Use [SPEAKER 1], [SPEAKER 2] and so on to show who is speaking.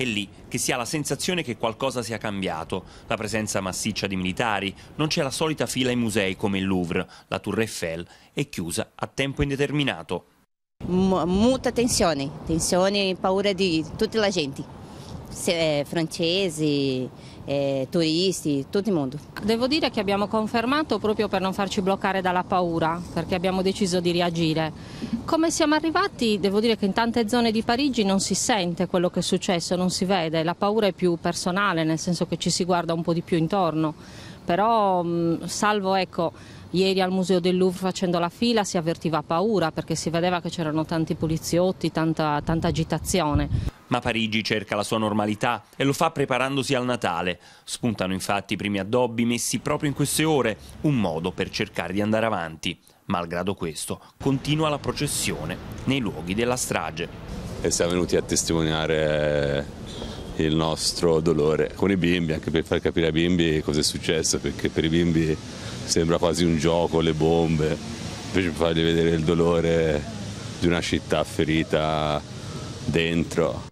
[SPEAKER 1] È lì che si ha la sensazione che qualcosa sia cambiato. La presenza massiccia di militari, non c'è la solita fila ai musei come il Louvre, la Tour Eiffel è chiusa a tempo indeterminato.
[SPEAKER 2] M muta tensione, tensione, paura di tutta la gente. Eh, francesi, eh, turisti, tutto il mondo.
[SPEAKER 3] Devo dire che abbiamo confermato proprio per non farci bloccare dalla paura, perché abbiamo deciso di reagire. Come siamo arrivati, devo dire che in tante zone di Parigi non si sente quello che è successo, non si vede, la paura è più personale, nel senso che ci si guarda un po' di più intorno, però mm, salvo ecco, Ieri al Museo del Louvre facendo la fila si avvertiva paura perché si vedeva che c'erano tanti poliziotti, tanta, tanta agitazione.
[SPEAKER 1] Ma Parigi cerca la sua normalità e lo fa preparandosi al Natale. Spuntano infatti i primi addobbi messi proprio in queste ore, un modo per cercare di andare avanti. Malgrado questo, continua la processione nei luoghi della strage.
[SPEAKER 4] E siamo venuti a testimoniare il nostro dolore con i bimbi, anche per far capire ai bimbi cosa è successo, perché per i bimbi sembra quasi un gioco, le bombe, invece per fargli vedere il dolore di una città ferita dentro.